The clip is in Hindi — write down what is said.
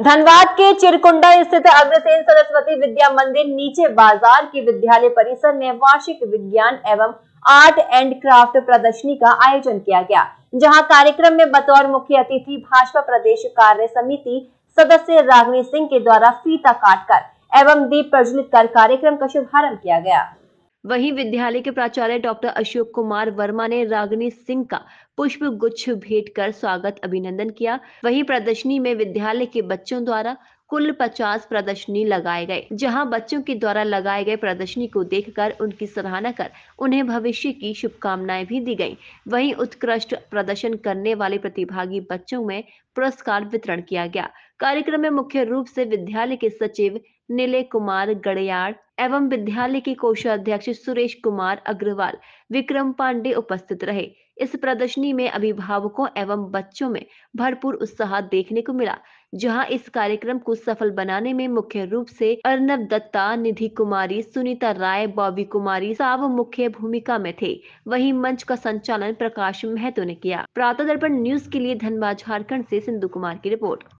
धनबाद के चिरकुंडा स्थित अग्रसेन सरस्वती विद्या मंदिर नीचे बाजार के विद्यालय परिसर में वार्षिक विज्ञान एवं आर्ट एंड क्राफ्ट प्रदर्शनी का आयोजन किया गया जहां कार्यक्रम में बतौर मुख्य अतिथि भाजपा प्रदेश कार्य समिति सदस्य रागनी सिंह के द्वारा फीता काटकर एवं दीप प्रज्वलित कर कार्यक्रम का शुभारंभ किया गया वहीं विद्यालय के प्राचार्य डॉक्टर अशोक कुमार वर्मा ने रागनी सिंह का पुष्प गुच्छ भेंट कर स्वागत अभिनंदन किया वहीं प्रदर्शनी में विद्यालय के बच्चों द्वारा कुल पचास प्रदर्शनी लगाए गए जहां बच्चों के द्वारा लगाए गए प्रदर्शनी को देखकर उनकी सराहना कर उन्हें भविष्य की शुभकामनाएं भी दी गई वहीं उत्कृष्ट प्रदर्शन करने वाले प्रतिभागी बच्चों में पुरस्कार वितरण किया गया कार्यक्रम में मुख्य रूप से विद्यालय के सचिव नीले कुमार गड़ियाड़ एवं विद्यालय के कोषाध्यक्ष सुरेश कुमार अग्रवाल विक्रम पांडे उपस्थित रहे इस प्रदर्शनी में अभिभावकों एवं बच्चों में भरपूर उत्साह देखने को मिला जहां इस कार्यक्रम को सफल बनाने में मुख्य रूप से अर्नब दत्ता निधि कुमारी सुनीता राय बॉबी कुमारी साव मुख्य भूमिका में थे वहीं मंच का संचालन प्रकाश महतो ने किया प्रातः दर्पण न्यूज के लिए धनबाद झारखंड से सिंधु कुमार की रिपोर्ट